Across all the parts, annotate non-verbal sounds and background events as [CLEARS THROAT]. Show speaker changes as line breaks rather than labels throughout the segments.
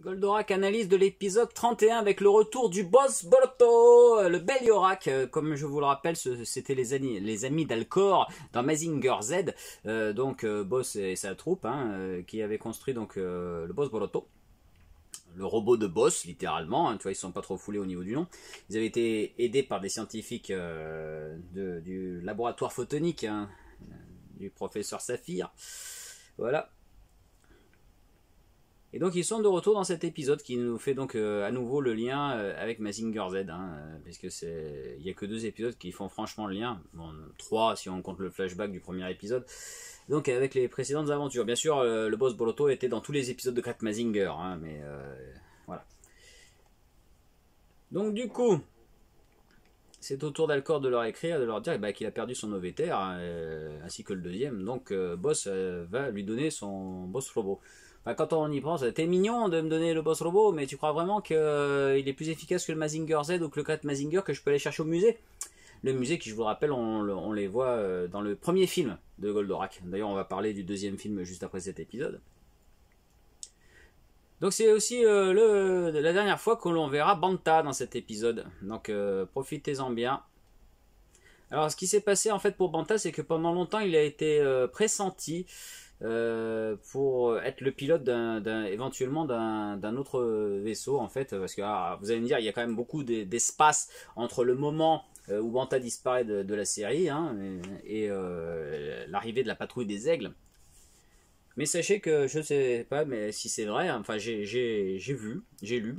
Goldorak analyse de l'épisode 31 avec le retour du boss Boloto, euh, le Beliorak. Euh, comme je vous le rappelle, c'était les, amis, les amis d'Alcor dans Mazinger Z, euh, donc boss et sa troupe, hein, qui avait construit donc le boss Boloto. Le robot de boss, littéralement, hein, tu vois, ils sont pas trop foulés au niveau du nom. Ils avaient été aidés par des scientifiques du laboratoire photonique, hein, du professeur Saphir. Voilà, et donc ils sont de retour dans cet épisode qui nous fait donc euh, à nouveau le lien euh, avec Mazinger Z, hein, euh, puisque c'est il y a que deux épisodes qui font franchement le lien, bon, trois si on compte le flashback du premier épisode. Donc avec les précédentes aventures, bien sûr, euh, le boss Boloto était dans tous les épisodes de Krat Mazinger, hein, mais voilà. Donc du coup, c'est au tour d'Alcor de leur écrire, de leur dire eh ben, qu'il a perdu son OVTR, euh, ainsi que le deuxième. Donc, euh, Boss euh, va lui donner son Boss Robot. quand on y pense, t'es mignon de me donner le Boss Robot, mais tu crois vraiment qu'il est plus efficace que le Mazinger Z ou que le 4 Mazinger que je peux aller chercher au musée Le musée qui, je vous le rappelle, on, on les voit dans le premier film de Goldorak. D'ailleurs, on va parler du deuxième film juste après cet épisode. Donc c'est aussi euh, le, la dernière fois que l'on verra Banta dans cet épisode. Donc euh, profitez-en bien. Alors ce qui s'est passé en fait pour Banta, c'est que pendant longtemps il a été euh, pressenti pour être le pilote d'un, éventuellement d'un, autre vaisseau en fait, parce que ah, vous allez me dire il y a quand même beaucoup d'espace entre le moment où Banta disparaît de, la série hein, et l'arrivée de la patrouille des aigles. Mais sachez que je ne sais pas mais si c'est vrai, hein, enfin j'ai vu, j'ai lu,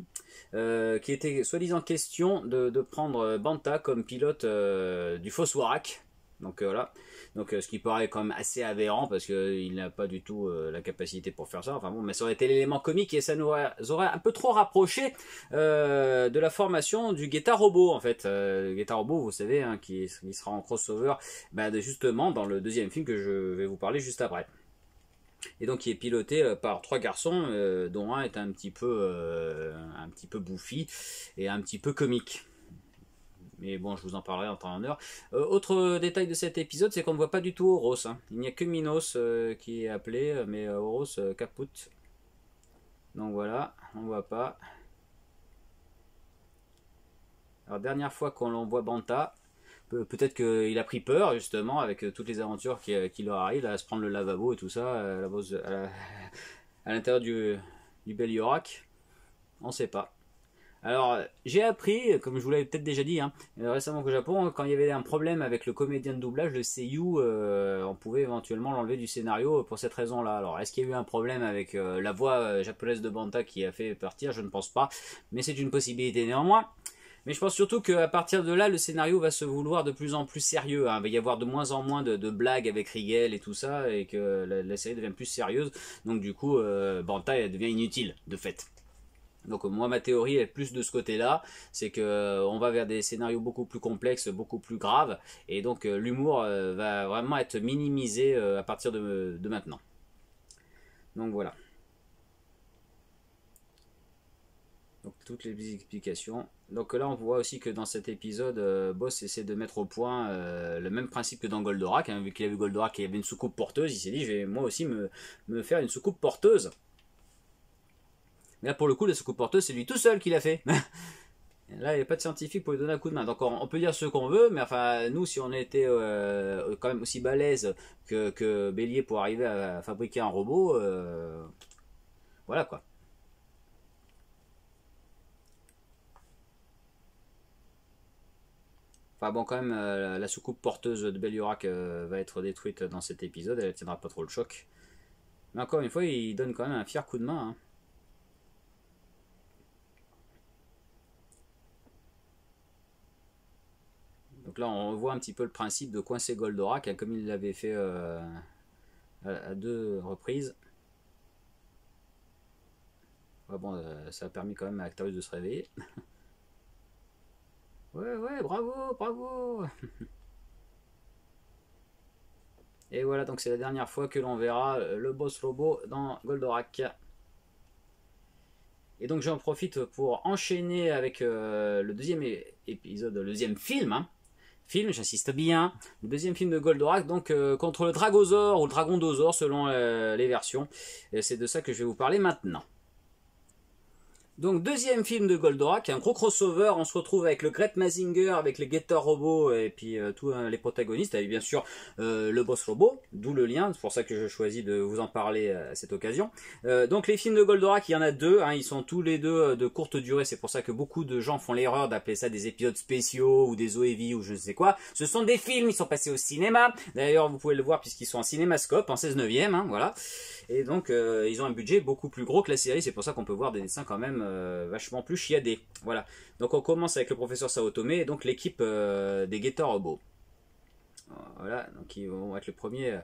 euh, qu'il qui était soi-disant question de, prendre Banta comme pilote euh, du Fossoirac. Donc euh, voilà. Donc ce qui paraît quand même assez avérant parce qu'il n'a pas du tout la capacité pour faire ça. Enfin bon, mais ça aurait été l'élément comique et ça nous aurait, un peu trop rapproché de la formation du Guetta Robot en fait. Euh, Guetta Robot, vous savez, hein, qui, qui, sera en crossover, ben, justement dans le deuxième film que je vais vous parler juste après et donc il est piloté euh, par trois garçons, euh, dont un est un petit peu, euh, un petit peu bouffi et un petit peu comique. Mais bon, je vous en parlerai en temps et en heure. autre détail de cet épisode, c'est qu'on ne voit pas du tout Horos. Hein. Il n'y a que Minos qui est appelé, mais Horos caput. Donc voilà, on ne voit pas. Alors dernière fois qu'on l'envoie Banta, Peut-être qu'il a pris peur justement avec euh, toutes les aventures qui, euh, leur arrivent, à se prendre le lavabo et tout ça, euh, [LAUGHS] à l'intérieur du, du bel Yorak. On sait pas. Alors, j'ai appris, comme je vous l'avais peut-être déjà dit, hein, récemment au Japon, quand il y avait un problème avec le comédien de doublage, le seiyuu, on pouvait éventuellement l'enlever du scénario pour cette raison-là. Alors, est-ce qu'il y a eu un problème avec la voix japonaise de Banta qui a fait partir Je ne pense pas, mais c'est une possibilité néanmoins. Mais je pense surtout qu'à partir de là, le scénario va se vouloir de plus en plus sérieux. Hein. Il va y avoir de moins en moins de, blagues avec Riegel et tout ça, et que la, série devient plus sérieuse. Donc du coup, euh, Banta devient inutile, de fait. Donc moi ma théorie est plus de ce côté-là, c'est qu'on euh, va vers des scénarios beaucoup plus complexes, beaucoup plus graves, et donc euh, l'humour va vraiment être minimisé à partir de maintenant. Donc voilà. toutes les explications. Donc là, on voit aussi que dans cet épisode, euh, Boss essaie de mettre au point euh, le même principe que dans Goldorak. Hein, vu qu'il vu Goldorak et avait une soucoupe porteuse, il s'est dit, je vais moi aussi me, faire une soucoupe porteuse. Mais là, pour le coup, la soucoupe porteuse, c'est lui tout seul qui l'a fait. [LAUGHS] Là, il n'y a pas de scientifique pour lui donner un coup de main. Donc, on, peut dire ce qu'on veut, mais enfin, nous, si on était euh, quand même aussi balèze que, Bélier pour arriver à fabriquer un robot, voilà quoi. Enfin bon, quand même, euh, la soucoupe porteuse de Beliorak euh, va être détruite dans cet épisode, elle ne tiendra pas trop le choc. Mais encore une fois, il donne quand même un fier coup de main. Hein. Donc là, on revoit un petit peu le principe de coincer Goldorak, hein, comme il l'avait fait euh, à, deux reprises. bon, ça a permis quand même à Actarus de se réveiller. [LAUGHS] Ouais, ouais, bravo, bravo [LAUGHS] Et voilà, donc c'est la dernière fois que l'on verra euh, le boss robot dans Goldorak. Et donc j'en profite pour enchaîner avec euh, le deuxième épisode, le deuxième film. Hein. Film, j'insiste bien. Le deuxième film de Goldorak, donc euh, contre le Dragosaur ou le Dragondosaur selon les versions. et C'est de ça que je vais vous parler maintenant. Donc deuxième film de Goldorak, un gros crossover, on se retrouve avec le Gret Mazinger, avec les Getter Robots et puis euh, tous euh, les protagonistes, avec bien sûr euh, le Boss Robot, d'où le lien, c'est pour ça que je choisis de vous en parler à cette occasion. donc les films de Goldorak, il y en a deux, hein. ils sont tous les deux de courte durée, c'est pour ça que beaucoup de gens font l'erreur d'appeler ça des épisodes spéciaux ou des OEV ou je ne sais quoi. Ce sont des films, ils sont passés au cinéma, d'ailleurs vous pouvez le voir puisqu'ils sont en cinémascope, en 16 neuvième, hein, voilà. Et donc ils ont un budget beaucoup plus gros que la série, c'est pour ça qu'on peut voir des dessins quand même euh, vachement plus chiadé. Voilà. Donc on commence avec le professeur Sao et donc l'équipe euh, des Guetta Robots. Voilà, donc ils vont être le premier. Euh,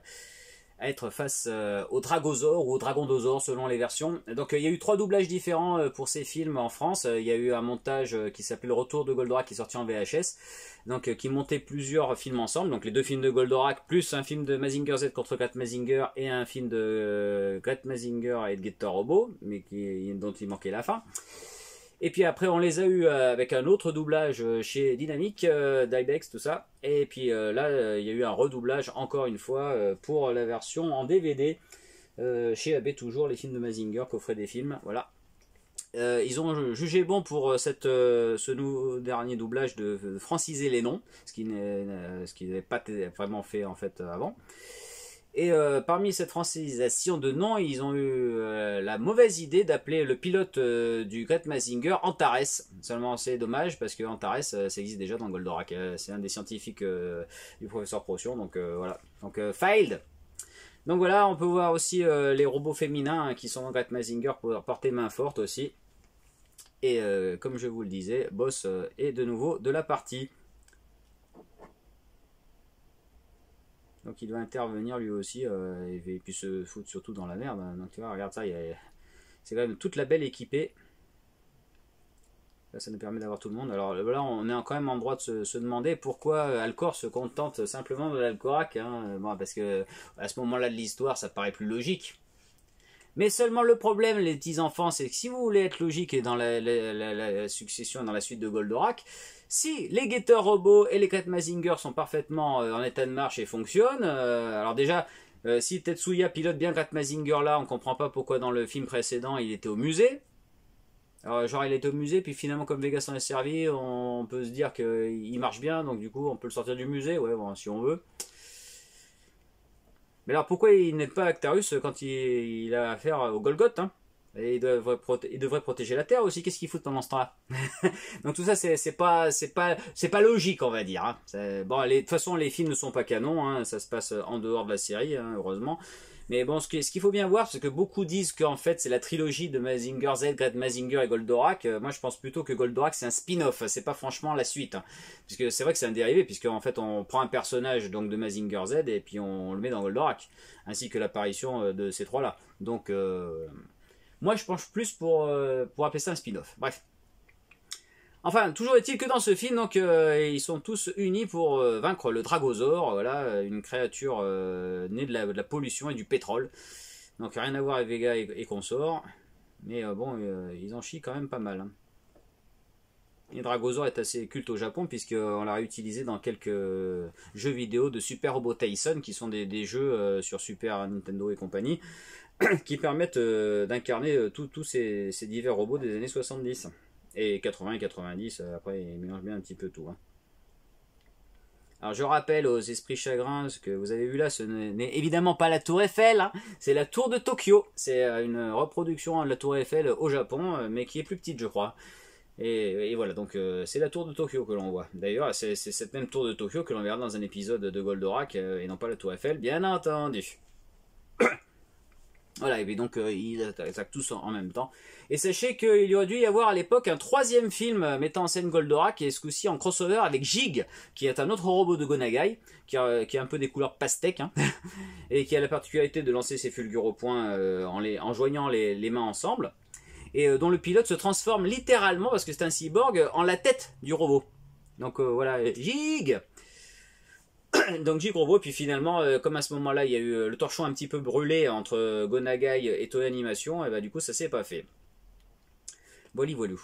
être face euh, au Dragosaur ou au Dragondosaur selon les versions. Donc euh, il y a eu trois doublages différents euh, pour ces films en France. Il y a eu un montage qui s'appelait Le Retour de Goldorak qui est sorti en VHS, donc qui montait plusieurs films ensemble, donc les deux films de Goldorak plus un film de Mazinger Z contre Grat Mazinger et un film de Grat Mazinger et de Gator Robo, mais qui, dont il manquait la fin. Et puis après, on les a eu euh, avec un autre doublage euh, chez Dynamic, euh, Dybex, tout ça. Et puis là, il y a eu un redoublage encore une fois pour la version en DVD chez AB toujours les films de Mazinger, coffret des films, voilà. ils ont jugé bon pour cette, ce nouveau dernier doublage de, franciser les noms, ce qui n'est pas vraiment fait en fait avant. Et euh, parmi cette francisation de nom, ils ont eu euh, la mauvaise idée d'appeler le pilote euh, du Great Mazinger Antares. Seulement, c'est dommage parce que Antares, ça existe déjà dans Goldorak. c'est un des scientifiques du professeur Procyon. Donc voilà. Donc failed. Donc voilà, on peut voir aussi les robots féminins hein, qui sont dans Great Mazinger pour porter main forte aussi. Et comme je vous le disais, Boss est de nouveau de la partie. Donc il doit intervenir lui aussi euh, et puis se foutre surtout dans la merde. Hein. Donc tu vois, regarde ça, c'est quand même toute la belle équipée. Là, ça nous permet d'avoir tout le monde. Alors là, on est quand même en droit de se, demander pourquoi euh, Alcor se contente simplement de l'Alcorac. Hein. parce que à ce moment-là de l'histoire, ça paraît plus logique. Mais seulement le problème, les petits enfants, c'est que si vous voulez être logique et dans la, la, la, la succession, dans la suite de Goldorak, si les Getter robots et les Kratmazinger Mazinger sont parfaitement euh, en état de marche et fonctionnent, euh, alors déjà, euh, si Tetsuya pilote bien Kratmazinger Mazinger là, on ne comprend pas pourquoi dans le film précédent il était au musée. genre il était au musée, puis finalement comme Vegas en est servi, on peut se dire qu'il marche bien, donc du coup on peut le sortir du musée, ouais si on veut. Mais alors pourquoi il n'est pas Actarus quand il, a affaire au Golgoth hein et ils devraient, protéger la Terre aussi. Qu'est-ce qu'ils foutent pendant ce temps-là [LAUGHS] Donc tout ça, c'est pas, pas, c'est pas logique, on va dire. Hein. Bon, de toute façon, les films ne sont pas canons. Hein. Ça se passe en dehors de la série, hein, heureusement. Mais bon, ce qu'il faut bien voir, c'est que beaucoup disent qu'en fait, c'est la trilogie de Mazinger Z, Great Mazinger et Goldorak. Euh, moi, je pense plutôt que Goldorak, c'est un spin-off. C'est pas franchement la suite. parce Puisque c'est vrai que c'est un dérivé, puisque en fait, on prend un personnage donc de Mazinger Z et puis on le met dans Goldorak. Ainsi que l'apparition euh, de ces trois-là. Donc, euh, moi, je penche plus pour, euh, pour appeler ça un spin-off. Bref. Enfin, toujours est-il que dans ce film, donc, euh, ils sont tous unis pour euh, vaincre le dragosaure, voilà, une créature née de la, pollution et du pétrole. Donc rien à voir avec Vega et, Consort. consorts. Mais bon, ils en chient quand même pas mal. Hein. Le Dragosaur est assez culte au Japon puisqu'on l'a réutilisé dans quelques jeux vidéo de Super Robot Tyson qui sont des, jeux euh, sur Super Nintendo et compagnie [CLEARS THROAT] qui permettent euh, d'incarner euh, tous ces, divers robots des années 70 et 80 et 90 après ils mélangent bien un petit peu tout. Hein. Alors je rappelle aux esprits chagrins ce que vous avez vu là, ce n'est évidemment pas la tour Eiffel, hein. c'est la tour de Tokyo. C'est une reproduction de la tour Eiffel au Japon, mais qui est plus petite je crois. Et, voilà, donc euh, c'est la tour de Tokyo que l'on voit. D'ailleurs, c'est cette même tour de Tokyo que l'on verra dans un épisode de Goldorak euh, et non pas la tour Eiffel, bien entendu. [COUGHS] voilà, et puis donc euh, ils attaquent tous en, même temps. Et sachez qu'il y aurait dû y avoir à l'époque un troisième film mettant en scène Goldorak et ce coup-ci en crossover avec Jig, qui est un autre robot de Gonagai, qui a, un peu des couleurs pastèques, hein, [LAUGHS] et qui a la particularité de lancer ses fulgures au point en, en joignant les mains ensemble et euh, dont le pilote se transforme littéralement, parce que c'est un cyborg, en la tête du robot. Donc euh, voilà, Gig. [COUGHS] donc Jig Robot, puis finalement, euh, comme à ce moment-là, il y a eu le torchon un petit peu brûlé entre Gonagai et Toei Animation, et bah du coup, ça s'est pas fait. Voilà, voilou.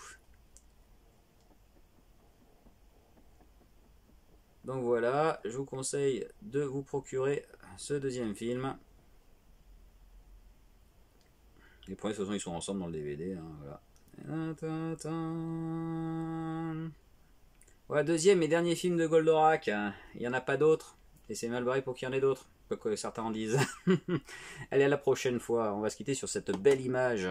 Donc voilà, je vous conseille de vous procurer ce deuxième film. Les premiers, de ils sont ensemble dans le DVD. Hein, voilà. deuxième et dernier film de Goldorak. Hein. Il n'y en a pas d'autres. Et c'est mal barré pour qu'il y en ait d'autres. Quoi que certains en disent. [LAUGHS] Allez, à la prochaine fois. On va se quitter sur cette belle image.